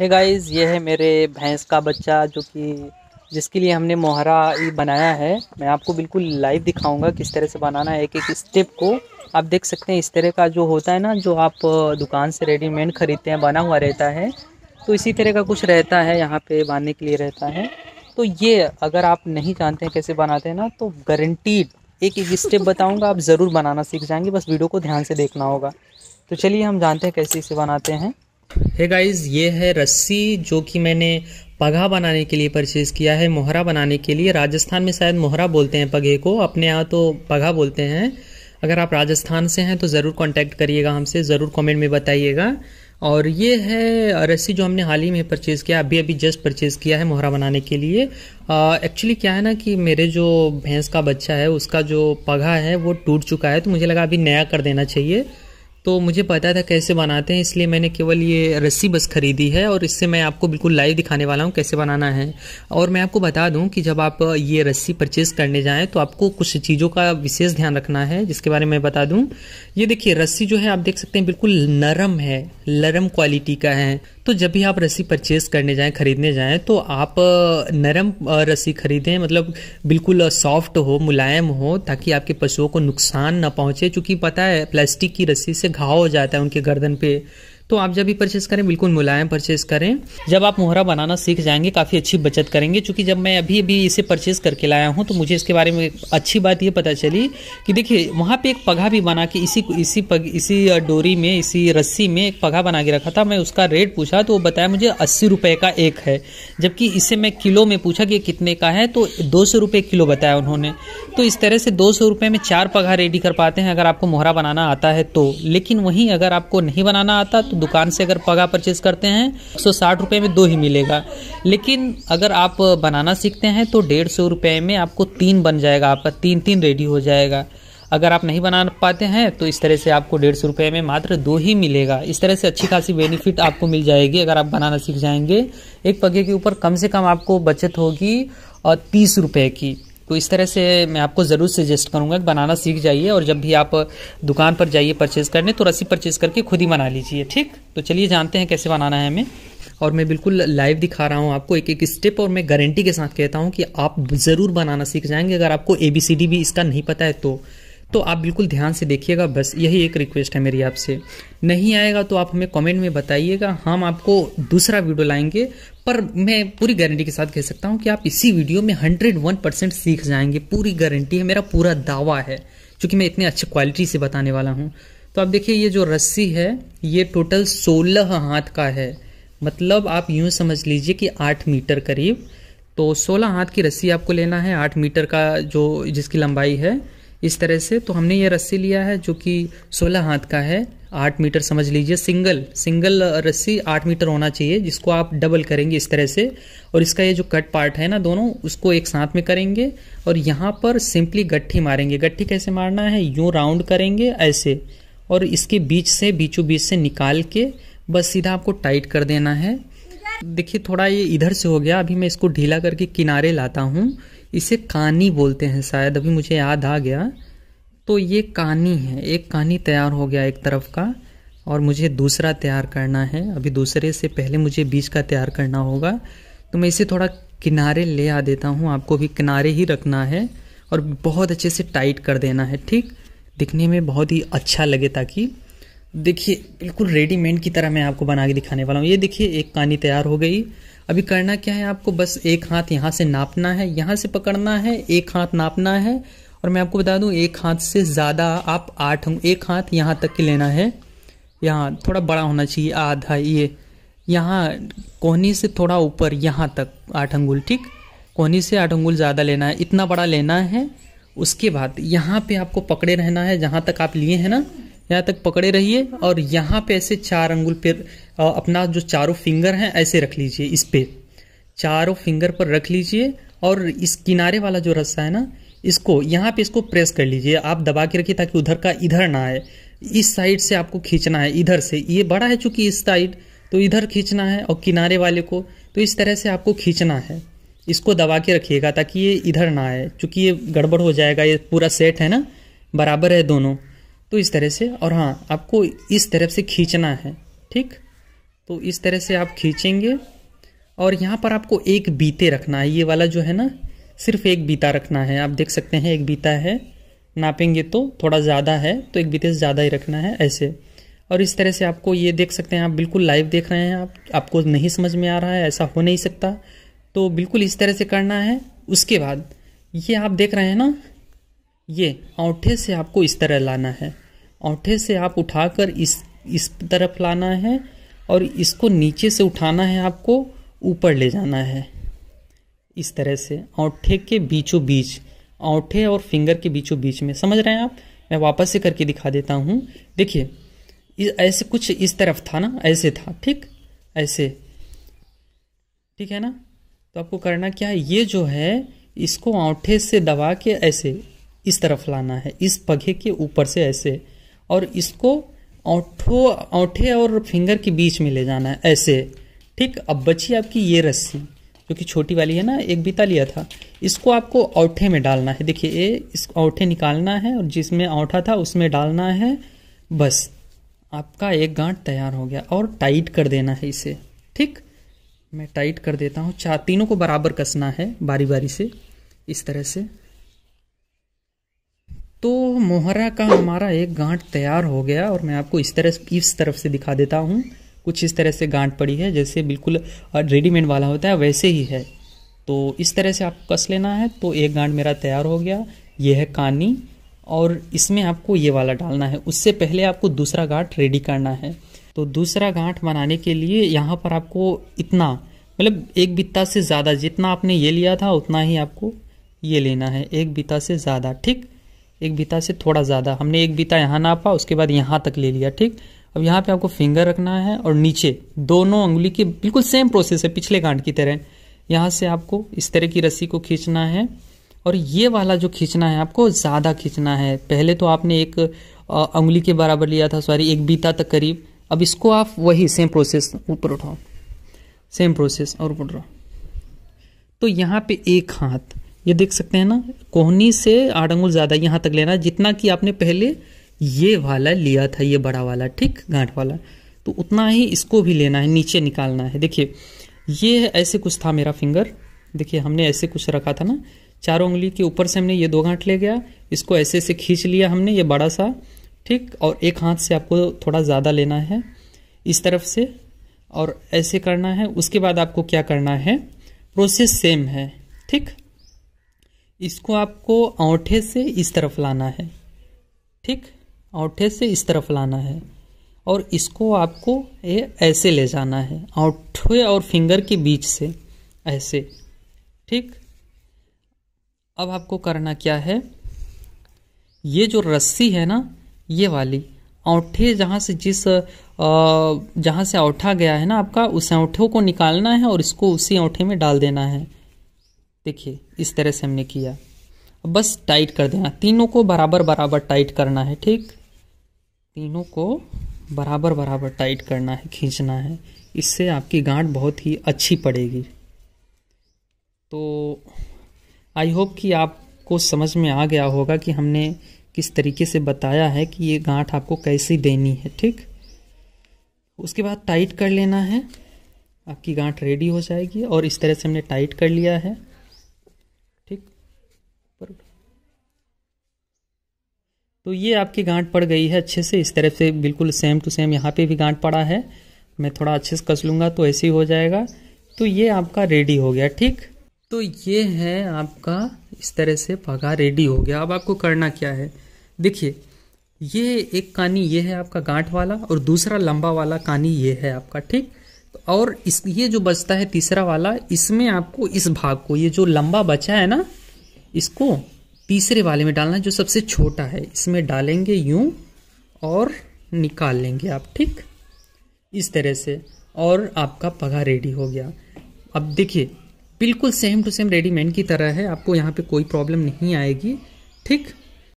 hey guys ये है मेरे भैंस का बच्चा जो कि जिसके लिए हमने मोहरा ये बनाया है मैं आपको बिल्कुल लाइव दिखाऊंगा किस तरह से बनाना है एक एक स्टेप को आप देख सकते हैं इस तरह का जो होता है ना जो आप दुकान से रेडीमेड ख़रीदते हैं बना हुआ रहता है तो इसी तरह का कुछ रहता है यहाँ पे बांधने के लिए रहता है तो ये अगर आप नहीं जानते हैं कैसे बनाते हैं ना तो गारंटीड एक एक स्टेप बताऊँगा आप ज़रूर बनाना सीख जाएंगे बस वीडियो को ध्यान से देखना होगा तो चलिए हम जानते हैं कैसे इसे बनाते हैं हे गाइस ये है रस्सी जो कि मैंने पगा बनाने के लिए परचेज़ किया है मोहरा बनाने के लिए राजस्थान में शायद मोहरा बोलते हैं पगहे को अपने यहाँ तो पगा बोलते हैं अगर आप राजस्थान से हैं तो ज़रूर कांटेक्ट करिएगा हमसे ज़रूर कमेंट में बताइएगा और ये है रस्सी जो हमने हाल ही में परचेज़ किया अभी अभी जस्ट परचेज़ किया है मोहरा बनाने के लिए एक्चुअली क्या है ना कि मेरे जो भैंस का बच्चा है उसका जो पगा है वो टूट चुका है तो मुझे लगा अभी नया कर देना चाहिए तो मुझे पता था कैसे बनाते हैं इसलिए मैंने केवल ये रस्सी बस ख़रीदी है और इससे मैं आपको बिल्कुल लाइव दिखाने वाला हूँ कैसे बनाना है और मैं आपको बता दूँ कि जब आप ये रस्सी परचेज़ करने जाएँ तो आपको कुछ चीज़ों का विशेष ध्यान रखना है जिसके बारे में बता दूँ ये देखिए रस्सी जो है आप देख सकते हैं बिल्कुल नरम है नरम क्वालिटी का है तो जब भी आप रस्सी परचेज करने जाएं खरीदने जाएं तो आप नरम रस्सी खरीदें मतलब बिल्कुल सॉफ्ट हो मुलायम हो ताकि आपके पशुओं को नुकसान ना पहुंचे क्योंकि पता है प्लास्टिक की रस्सी से घाव हो जाता है उनके गर्दन पे तो आप जब भी परचेस करें बिल्कुल मुलायम परचेस करें जब आप मोहरा बनाना सीख जाएंगे काफ़ी अच्छी बचत करेंगे क्योंकि जब मैं अभी अभी इसे परचेस करके लाया हूँ तो मुझे इसके बारे में अच्छी बात ये पता चली कि देखिए वहाँ पे एक पघा भी बना के इसी इसी पग इसी डोरी में इसी रस्सी में एक पघा बना के रखा था मैं उसका रेट पूछा तो वो बताया मुझे अस्सी रुपये का एक है जबकि इसे मैं किलो में पूछा कि कितने का है तो दो सौ रुपये किलो बताया उन्होंने तो इस तरह से दो सौ रुपये में चार पघा रेडी कर पाते हैं अगर आपको मोहरा बनाना आता है तो लेकिन वहीं अगर आपको नहीं बनाना आता तो दुकान से अगर पगा परचेज करते हैं एक सौ साठ रुपये में दो ही मिलेगा लेकिन अगर आप बनाना सीखते हैं तो डेढ़ सौ रुपये में आपको तीन बन जाएगा आपका तीन तीन रेडी हो जाएगा अगर आप नहीं बना पाते हैं तो इस तरह से आपको डेढ़ सौ रुपये में मात्र दो ही मिलेगा इस तरह से अच्छी खासी बेनिफिट आपको मिल जाएगी अगर आप बनाना सीख जाएंगे एक पगे के ऊपर कम से कम आपको बचत होगी और तीस रुपये की तो इस तरह से मैं आपको ज़रूर सजेस्ट करूँगा कि बनाना सीख जाइए और जब भी आप दुकान पर जाइए परचेज़ करने तो रस्सी परचेज़ करके खुद ही बना लीजिए ठीक तो चलिए जानते हैं कैसे बनाना है हमें और मैं बिल्कुल लाइव दिखा रहा हूँ आपको एक एक स्टेप और मैं गारंटी के साथ कहता हूँ कि आप ज़रूर बनाना सीख जाएंगे अगर आपको ए बी सी डी भी इसका नहीं पता है तो तो आप बिल्कुल ध्यान से देखिएगा बस यही एक रिक्वेस्ट है मेरी आपसे नहीं आएगा तो आप हमें कमेंट में बताइएगा हम आपको दूसरा वीडियो लाएंगे पर मैं पूरी गारंटी के साथ कह सकता हूँ कि आप इसी वीडियो में 101 परसेंट सीख जाएंगे पूरी गारंटी है मेरा पूरा दावा है क्योंकि मैं इतने अच्छे क्वालिटी से बताने वाला हूँ तो आप देखिए ये जो रस्सी है ये टोटल 16 हाथ का है मतलब आप यूँ समझ लीजिए कि 8 मीटर करीब तो 16 हाथ की रस्सी आपको लेना है 8 मीटर का जो जिसकी लंबाई है इस तरह से तो हमने ये रस्सी लिया है जो कि 16 हाथ का है 8 मीटर समझ लीजिए सिंगल सिंगल रस्सी 8 मीटर होना चाहिए जिसको आप डबल करेंगे इस तरह से और इसका ये जो कट पार्ट है ना दोनों उसको एक साथ में करेंगे और यहाँ पर सिंपली गट्ठी मारेंगे गट्ठी कैसे मारना है यूँ राउंड करेंगे ऐसे और इसके बीच से बीचों बीच से निकाल के बस सीधा आपको टाइट कर देना है देखिए थोड़ा ये इधर से हो गया अभी मैं इसको ढीला करके किनारे लाता हूँ इसे कहानी बोलते हैं शायद अभी मुझे याद आ गया तो ये कहानी है एक कहानी तैयार हो गया एक तरफ का और मुझे दूसरा तैयार करना है अभी दूसरे से पहले मुझे बीच का तैयार करना होगा तो मैं इसे थोड़ा किनारे ले आ देता हूँ आपको भी किनारे ही रखना है और बहुत अच्छे से टाइट कर देना है ठीक दिखने में बहुत ही अच्छा लगे ताकि देखिए बिल्कुल रेडीमेड की तरह मैं आपको बना के दिखाने वाला हूँ ये देखिए एक कहानी तैयार हो गई अभी करना क्या है आपको बस एक हाथ यहाँ से नापना है यहाँ से पकड़ना है एक हाथ नापना है और मैं आपको बता दूँ एक हाथ से ज़्यादा आप आठ एक हाथ यहाँ तक के लेना है यहाँ थोड़ा बड़ा होना चाहिए आधा ये यहाँ कोहनी से थोड़ा ऊपर यहाँ तक आठ अंगुल ठीक कोहनी से आठ अंगुल ज़्यादा लेना है इतना बड़ा लेना है उसके बाद यहाँ पे आपको पकड़े रहना है जहाँ तक आप लिए हैं ना यहाँ तक पकड़े रहिए और यहाँ पे ऐसे चार अंगुल पे अपना जो चारों फिंगर हैं ऐसे रख लीजिए इस पे चारों फिंगर पर रख लीजिए और इस किनारे वाला जो रस्सा है ना इसको यहाँ पे इसको प्रेस कर लीजिए आप दबा के रखिए ताकि उधर का इधर ना आए इस साइड से आपको खींचना है इधर से ये बड़ा है चूंकि इस साइड तो इधर खींचना है और किनारे वाले को तो इस तरह से आपको खींचना है इसको दबा के रखिएगा ताकि ये इधर ना आए चूँकि ये गड़बड़ हो जाएगा ये पूरा सेट है ना बराबर है दोनों तो इस तरह से और हाँ आपको इस तरफ से खींचना है ठीक तो इस तरह से आप खींचेंगे और यहाँ पर आपको एक बीते रखना है ये वाला जो है ना सिर्फ एक बीता रखना है आप देख सकते हैं एक बीता है नापेंगे तो थोड़ा ज़्यादा है तो एक बीते से ज़्यादा ही रखना है ऐसे और इस तरह से आपको ये देख सकते हैं आप बिल्कुल लाइव देख रहे हैं आप आपको नहीं समझ में आ रहा है ऐसा हो नहीं सकता तो बिल्कुल इस तरह से करना है उसके बाद ये आप देख रहे हैं ना ये औठे से आपको इस तरह लाना है औठे से आप उठाकर इस इस तरफ लाना है और इसको नीचे से उठाना है आपको ऊपर ले जाना है इस तरह से औठे के बीचों बीच औठे और फिंगर के बीचों बीच में समझ रहे हैं आप मैं वापस से करके दिखा देता हूँ देखिए ऐसे कुछ इस तरफ था ना ऐसे था ठीक ऐसे ठीक है ना तो आपको करना क्या है ये जो है इसको औठे से दबा के ऐसे इस तरफ लाना है इस पगे के ऊपर से ऐसे और इसको औठो औठे और फिंगर के बीच में ले जाना है ऐसे ठीक अब बची आपकी ये रस्सी जो कि छोटी वाली है ना एक बिता लिया था इसको आपको औठे में डालना है देखिए ये इस औठे निकालना है और जिसमें औठा था उसमें डालना है बस आपका एक गांठ तैयार हो गया और टाइट कर देना है इसे ठीक मैं टाइट कर देता हूँ चार तीनों को बराबर कसना है बारी बारी से इस तरह से तो मोहरा का हमारा एक गांठ तैयार हो गया और मैं आपको इस तरह इस तरफ से दिखा देता हूँ कुछ इस तरह से गांठ पड़ी है जैसे बिल्कुल रेडीमेड वाला होता है वैसे ही है तो इस तरह से आपको कस लेना है तो एक गांठ मेरा तैयार हो गया ये है कानी और इसमें आपको ये वाला डालना है उससे पहले आपको दूसरा गांठ रेडी करना है तो दूसरा गांठ बनाने के लिए यहाँ पर आपको इतना मतलब एक बित्ता से ज़्यादा जितना आपने ये लिया था उतना ही आपको ये लेना है एक बित्ता से ज़्यादा ठीक एक बीता से थोड़ा ज़्यादा हमने एक बीता यहाँ नापा उसके बाद यहाँ तक ले लिया ठीक अब यहाँ पे आपको फिंगर रखना है और नीचे दोनों उंगली के बिल्कुल सेम प्रोसेस है पिछले गांठ की तरह यहाँ से आपको इस तरह की रस्सी को खींचना है और ये वाला जो खींचना है आपको ज़्यादा खींचना है पहले तो आपने एक उंगली के बराबर लिया था सॉरी एक बीता तक करीब अब इसको आप वही सेम प्रोसेस ऊपर उठाओ सेम प्रोसेस और ऊपर उठाओ तो यहाँ पे एक हाथ ये देख सकते हैं ना कोहनी से आठ अंगुल ज़्यादा यहाँ तक लेना जितना कि आपने पहले ये वाला लिया था ये बड़ा वाला ठीक गांठ वाला तो उतना ही इसको भी लेना है नीचे निकालना है देखिए ये ऐसे कुछ था मेरा फिंगर देखिए हमने ऐसे कुछ रखा था ना चारों उंगली के ऊपर से हमने ये दो गांठ ले गया इसको ऐसे ऐसे खींच लिया हमने ये बड़ा सा ठीक और एक हाथ से आपको थोड़ा ज़्यादा लेना है इस तरफ से और ऐसे करना है उसके बाद आपको क्या करना है प्रोसेस सेम है ठीक इसको आपको औठे से इस तरफ लाना है ठीक औठे से इस तरफ लाना है और इसको आपको ये ऐसे ले जाना है औठे और फिंगर के बीच से ऐसे ठीक अब आपको करना क्या है ये जो रस्सी है ना ये वाली औठे जहाँ से जिस जहाँ से औठा गया है ना आपका उस औठों को निकालना है और इसको उसी औठे में डाल देना है देखिए इस तरह से हमने किया अब बस टाइट कर देना तीनों को बराबर बराबर टाइट करना है ठीक तीनों को बराबर बराबर टाइट करना है खींचना है इससे आपकी गांठ बहुत ही अच्छी पड़ेगी तो आई होप कि आपको समझ में आ गया होगा कि हमने किस तरीके से बताया है कि ये गांठ आपको कैसी देनी है ठीक उसके बाद टाइट कर लेना है आपकी गांठ रेडी हो जाएगी और इस तरह से हमने टाइट कर लिया है तो ये आपकी गांठ पड़ गई है अच्छे से इस तरफ से बिल्कुल सेम टू सेम यहाँ पे भी गांठ पड़ा है मैं थोड़ा अच्छे से कस लूँगा तो ऐसे ही हो जाएगा तो ये आपका रेडी हो गया ठीक तो ये है आपका इस तरह से पगा रेडी हो गया अब आपको करना क्या है देखिए ये एक कानी ये है आपका गांठ वाला और दूसरा लंबा वाला कानी ये है आपका ठीक तो और इस ये जो बचता है तीसरा वाला इसमें आपको इस भाग को ये जो लंबा बचा है ना इसको तीसरे वाले में डालना जो सबसे छोटा है इसमें डालेंगे यूं और निकाल लेंगे आप ठीक इस तरह से और आपका पगा रेडी हो गया अब देखिए बिल्कुल सेम टू सेम रेडीमेड की तरह है आपको यहाँ पे कोई प्रॉब्लम नहीं आएगी ठीक